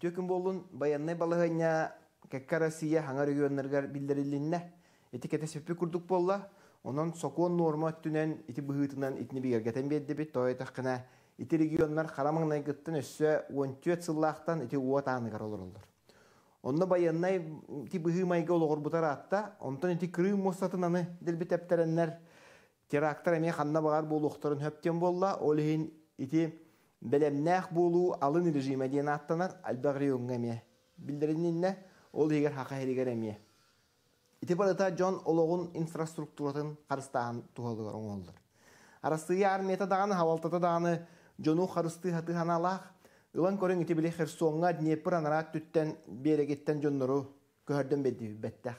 Үтө күн болын баянны балығыня россия сия хаңар үйөннергер билдерилинне. Эти кетесеппи курдук болла. онон сокон норма түнен ити быһытынан итни бигергетен бедде бит той тахкына. Ити регионнар харамыңнай гыттын өссө 14 сыллахтан ити уатаныгар олорулдур. Онны баяннай ити быһымайга олор бутара атта, онтон ити Крым мосатын аны делбит терактар эме ханна багар болуктарын хөптен болла, олхин ити Бәлемнәқ болу алын режиме дейін аттанар әлбәғри өңгәме. ол егер хақа херігер әме. жон барыта инфраструктуратын қарыстаған туғалығыр оңолдыр. Арастығы армията дағаны, хавалтата дағаны, жону қарысты хаты ханалақ, ылан көрін ити Херсонға Днепр анарат түттен берегеттен Джоннору көрден бәді бәттәқ.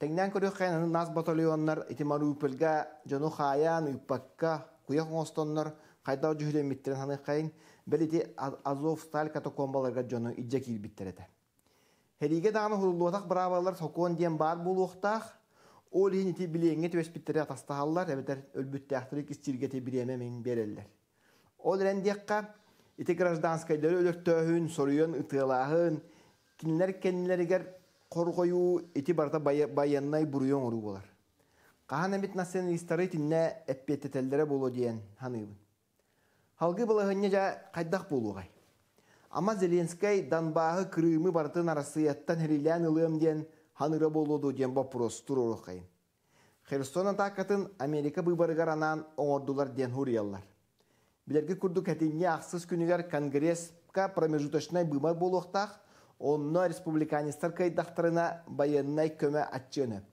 Тәңнән көрі қайнаны нас батальонлар ити Маруупілға, жону Хаян, Үппакка, Куяқ оңостонлар, Қайда жүхүден биттерен ханы қайын, біледе Азов Сталь катакомбаларға жону иджа кейл биттереді. Хериге дағаны худулуатақ бравалар сокон ден бар болуқтақ, ол хинити білеңе төс биттері атастағалар, әбетер өлбітті ақтыры кістергеті біреме мен берелдер. Ол рәндеққа, ити гражданскайлары өліртөһүн, соруйын, ытылағын, кинилер кеннелергер қорғою, ити барда баяннай бұруйын уру болар. Қаһан әмет националистары тинне әппеттетелдері болу диен ханыбын. Халгы ғынне жа қайдақ болуғай. Ама Зеленскай Донбағы күрімі бартын арасыяттан хрилен ылым ден ханыры болуду ден вопрос турурухайын. Херсон атакатын Америка выборгар анан оңордулар ден хурияллар. Билерге күрді әтинне ақсыз күнігер Конгресска промежуточнай бұймар болуықтақ, онно республиканистар кайдақтарына баяннай көмі атчыны.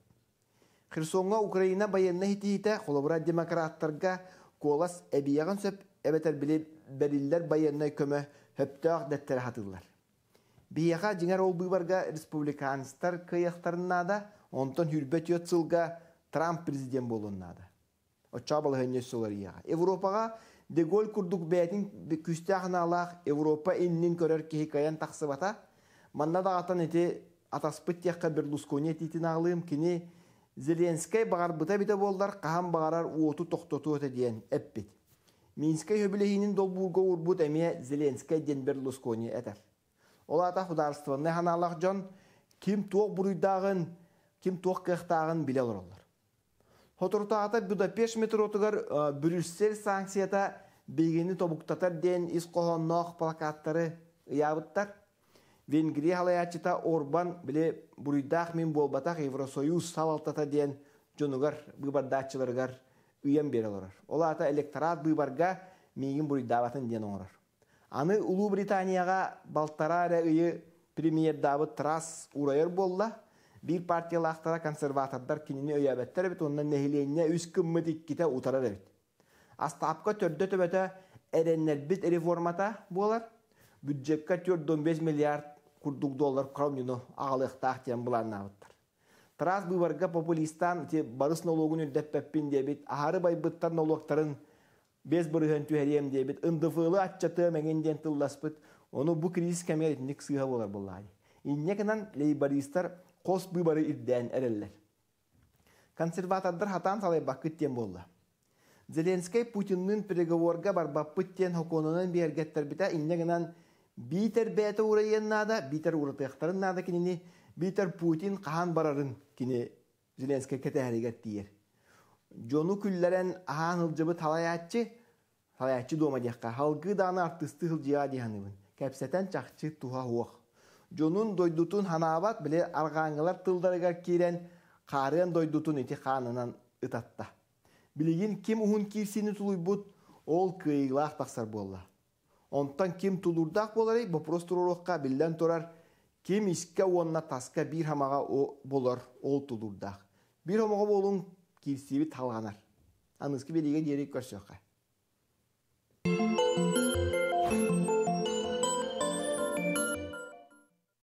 Херсонға Украина баянна хетейті қолабыра демократтарға колас әбияған сөп эбетер били бериллер байынной көмө хөптөөх дәттер хатылар. Бияға жиңар ол бұйбарға республиканстар да онтон хүрбет өтсілға Трамп президент болыннада. Отчабыл хөнне солар ияға. Европаға Деголь курдук бәтин күстәхна алақ Европа иннин көрөр кехикаян тақсыбата. Манна да атан эти атаспыт яққа Берлускони ететін ағылым кини Зеленскай бағар бұта біте болдар, қаһан бағарар уоту тоқтоту өте дейін әппет. Минскай хөбілейінің долбурго урбут әме Зеленскай денбер Лускони әтәр. Олата хударстванны ханалақ жон, ким тоқ бұруйдағын, ким тоқ кықтағын біле бұда 5 метр метротығар Брюссель санкцията бейгені тобуктатар ден из қоғаннақ плакаттары ұябыттар. Венгрия халаячыта Орбан біле бұруйдақ мен болбатақ Евросоюз салалтата ден жонугар, бұбардачыларғар үйен бере олар олата электорат быйбарга мигин буридабатын ден оңорор аны улуу британияга балтараря ыйы премьер дабыт трас урайыр болла бир партиялаактара консерватордар кинини өйөбеттер бит онун нэхилене үс кыммыт икките утарар эбит астапка төрдө төбөтө эреннербит реформата болар бюджетке төрт дон беш миллиард курдук доллар кромнино аалыктаак тен буланнабыттар Тарас бұйбарға популистан те барыс налогын үлдәппәппін дебет, ахары байбыттар налогтарын без бұрыған түйәрем дебет, ындыфылы атчаты мәңенден тылласпыт, оны бұ кризис кәмеретіндік сыға болар болар. Иннекінан лейбаристар қос бұйбары үлдән әреллер. Консерватордар хатан салай тем болды. Зеленский Путинның переговорға бар тен хоконынан бергеттер біта иннегінан битер бәті ұрайын нада, битер ұрытықтарын нада кенені, битер Путин қаған барарын kine Zelenskiy kete harigat diyer. Jonu külleren ahan hılcabı talayatçı, talayatçı doğma diyakka. Halgı dağına artıstı hılcıya dihanıbın. Kepseten çakçı tuha huak. Jonun doydutun hanavat bile argangılar tıldarıgar kiren, karen doydutun iti kanınan ıtatta. Bilgin kim uhun kirsini tuluybut, ol ол кыйылаах тахсар болла. Онтан ким тулурдақ боларай, бопростуророкка билден torar, Кем иске уонна таска бир хамаға болар ол тулурдақ. Бир хамаға болуң кирсиби талғанар. Аныскі белеге көрсе көрсөқа.